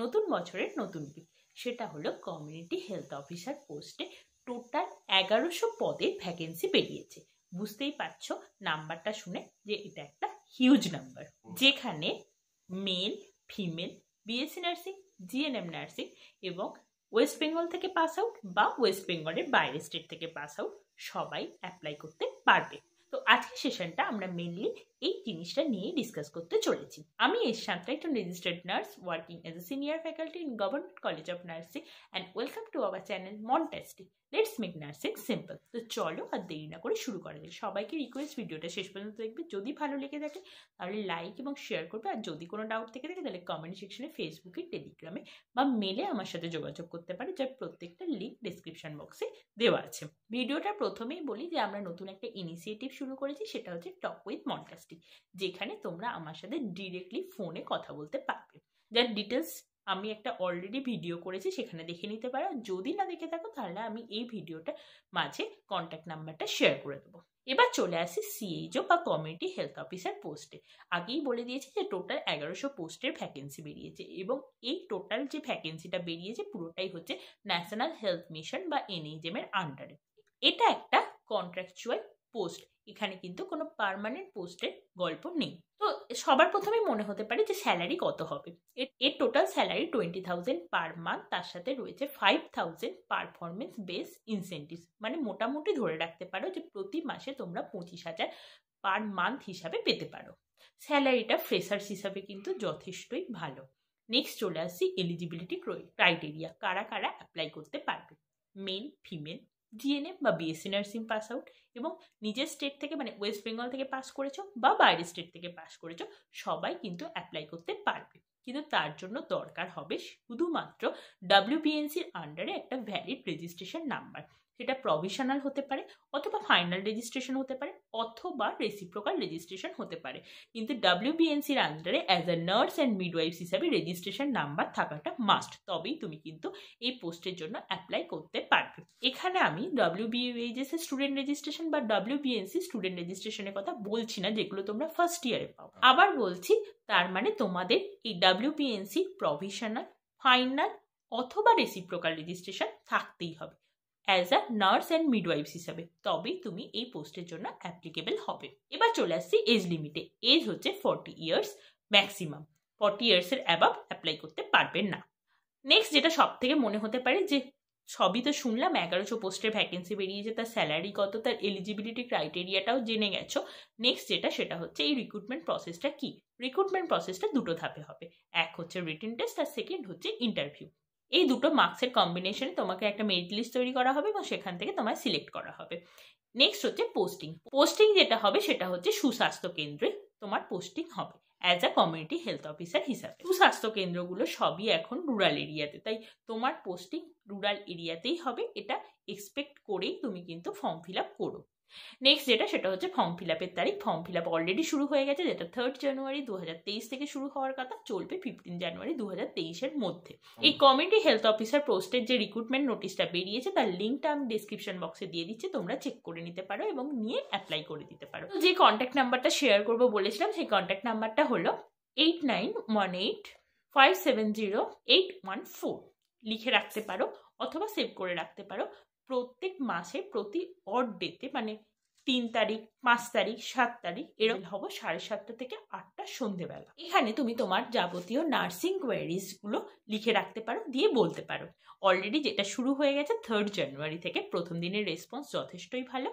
নতুন বছরের নতুন কি সেটা হলো কমিউনিটি হেলথ অফিসার পোস্টে টোটাল এগারোশো পদের ভ্যাকেন্সি বেরিয়েছে বুঝতেই পারছ নাম্বারটা শুনে যে এটা একটা হিউজ নাম্বার যেখানে male female BSc nursing GNM nursing এবং ওয়েস্ট বেঙ্গল থেকে পাস আউট বা ওয়েস্ট বেঙ্গলের বাইরের স্টেট থেকে পাস আউট সবাই অ্যাপ্লাই করতে পারবে তো আজকের সেশনটা আমরা মেনলি এই জিনিসটা নিয়ে ডিসকাস করতে চলেছি আমি সাথে একজন registered nurse working as a senior faculty in government college of nursing and welcome to our channel মন testing let's make nursing simple তো চলো আর দেরি না করে শুরু করা যায় সবাইকে রিকোয়েস্ট ভিডিওটা শেষ পর্যন্ত দেখবে যদি ভালো লেগে থাকে তাহলে লাইক এবং শেয়ার করবে আর যদি কোনো ডাউট থেকে থাকে তাহলে কমেন্ট সেকশনে ফেসবুকে টেলিগ্রামে বা মেলে আমার সাথে যোগাযোগ করতে পারে যার প্রত্যেকটা লিঙ্ক ডিসক্রিপশন বক্সে দেওয়া আছে ভিডিওটা প্রথমেই বলি যে আমরা নতুন একটা ইনিশিয়েটিভ শুরু করেছি সেটা হচ্ছে টক উইথ মনকাস্টিং যেখানে তোমরা আমার সাথে ডিরেক্টলি ফোনে কথা বলতে পারবে যার ডিটেলস আমি একটা অলরেডি ভিডিও করেছি সেখানে দেখে নিতে পারো যদি না দেখে থাকো তাহলে আমি এই ভিডিওটা মাঝে কন্ট্যাক্ট নাম্বারটা শেয়ার করে দেবো এবার চলে আসি সিএইচও বা কমিউনিটি হেলথ অফিসার পোস্টে আগেই বলে দিয়েছি যে টোটাল এগারোশো পোস্টের ভ্যাকেন্সি বেরিয়েছে এবং এই টোটাল যে ভ্যাকেন্সিটা বেরিয়েছে পুরোটাই হচ্ছে ন্যাশনাল হেলথ মিশন বা এনএইচএম এর আন্ডারে এটা একটা কন্ট্রাকচুয়াল পোস্ট এখানে কিন্তু কোনো পারমানেন্ট পোস্টের গল্প নেই তো সবার প্রথমে মনে হতে পারে যে স্যালারি কত হবে এর total salary twenty thousand per month তার সাথে রয়েছে five thousand performance base incentive মানে মোটামুটি ধরে রাখতে পারো যে প্রতি মাসে তোমরা পঁচিশ হাজার পার মান্থ হিসাবে পেতে পারো স্যালারিটা ফ্রেশার্স হিসাবে কিন্তু যথেষ্টই ভালো নেক্সট চলে আসছি এলিজিবিলিটি ক্রাইটেরিয়া কারা কারা অ্যাপ্লাই করতে পারবে মেল ফিমেল জিএনএ বা বিএসসি নার্সিং পাস আউট এবং নিজের স্টেট থেকে মানে ওয়েস্ট বেঙ্গল থেকে পাস করেছো বা বাইরের স্টেট থেকে পাস করেছো সবাই কিন্তু অ্যাপ্লাই করতে পারবে কিন্তু তার জন্য দরকার হবে শুধুমাত্র ডাব্লিউবিএনসির আন্ডারে একটা ভ্যালিড রেজিস্ট্রেশন নাম্বার সেটা প্রভিশনাল হতে পারে অথবা ফাইনাল রেজিস্ট্রেশন হতে পারে অথবা রেসিপ্রোকাল রেজিস্ট্রেশন হতে পারে কিন্তু ডাব্লিউবিএনসির আন্ডারে as a nurse and midwives হিসাবে রেজিস্ট্রেশন নাম্বার থাকাটা মাস্ট তবেই তুমি কিন্তু এই পোস্টের জন্য অ্যাপ্লাই করতে পারবে এখানে আমি ডাব্লিউবিএইচএস এর স্টুডেন্ট রেজিস্ট্রেশন বা ডাব্লিউবিএনসি স্টুডেন্ট রেজিস্ট্রেশনের কথা বলছি না যেগুলো তোমরা ফার্স্ট ইয়ারে পাও আবার বলছি তার মানে তোমাদের এই ডাব্লিউবিএনসি প্রভিশনাল ফাইনাল অথবা রেসিপ্রোকাল রেজিস্ট্রেশন থাকতেই হবে as a nurse and midwife হিসাবে তবেই তুমি এই পোস্টের জন্য অ্যাপ্লিকেবল হবে এবার চলে আসছি এজ লিমিটে এজ হচ্ছে ফর্টি ইয়ার্স ম্যাক্সিমাম ফর্টি ইয়ার্সের অ্যাবাব অ্যাপ্লাই করতে পারবেন না নেক্সট যেটা সব থেকে মনে হতে পারে যে সবই তো শুনলাম এগারোশো পোস্টের ভ্যাকেন্সি বেরিয়েছে তার স্যালারি কত তার এলিজিবিলিটি ক্রাইটেরিয়াটাও জেনে গেছো নেক্সট যেটা সেটা হচ্ছে এই রিক্রুটমেন্ট প্রসেসটা কি রিক্রুটমেন্ট প্রসেসটা দুটো ধাপে হবে এক হচ্ছে রিটেন টেস্ট আর সেকেন্ড হচ্ছে ইন্টারভিউ এই দুটো মার্কসের কম্বিনেশনে তোমাকে একটা মেরিট লিস্ট তৈরি করা হবে এবং সেখান থেকে তোমায় সিলেক্ট করা হবে নেক্সট হচ্ছে পোস্টিং পোস্টিং যেটা হবে সেটা হচ্ছে সুস্বাস্থ্য কেন্দ্রে তোমার পোস্টিং হবে as a community health officer হিসাবে সুস্বাস্থ্য কেন্দ্রগুলো সবই এখন রুরাল এরিয়াতে তাই তোমার পোস্টিং রুরাল এরিয়াতেই হবে এটা এক্সপেক্ট করেই তুমি কিন্তু ফর্ম ফিল আপ করো নেক্সট যেটা সেটা হচ্ছে ফর্ম ফিল আপের তারিখ ফর্ম ফিল আপ অলরেডি শুরু হয়ে গেছে যেটা থার্ড জানুয়ারি দু থেকে শুরু হওয়ার কথা চলবে ফিফটিন জানুয়ারি দু হাজার মধ্যে এই কমিউনিটি হেলথ অফিসার পোস্টের যে রিক্রুটমেন্ট নোটিশটা বেরিয়েছে তার লিঙ্কটা আমি ডিসক্রিপশন বক্সে দিয়ে দিচ্ছি তোমরা চেক করে নিতে পারো এবং নিয়ে অ্যাপ্লাই করে দিতে পারো যে কন্ট্যাক্ট নাম্বারটা শেয়ার করবো বলেছিলাম সেই কন্ট্যাক্ট নাম্বারটা হলো eight nine one eight five seven zero eight one four লিখে রাখতে পারো অথবা সেভ করে রাখতে পারো প্রত্যেক মাসে প্রতি অড ডেতে মানে তিন তারিখ পাঁচ তারিখ সাত তারিখ এরকম হবো সাড়ে সাতটা থেকে আটটা সন্ধেবেলা এখানে তুমি তোমার যাবতীয় নার্সিং গুলো লিখে রাখতে পারো দিয়ে বলতে পারো অলরেডি যেটা শুরু হয়ে গেছে থার্ড জানুয়ারি থেকে প্রথম দিনের রেসপন্স যথেষ্টই ভালো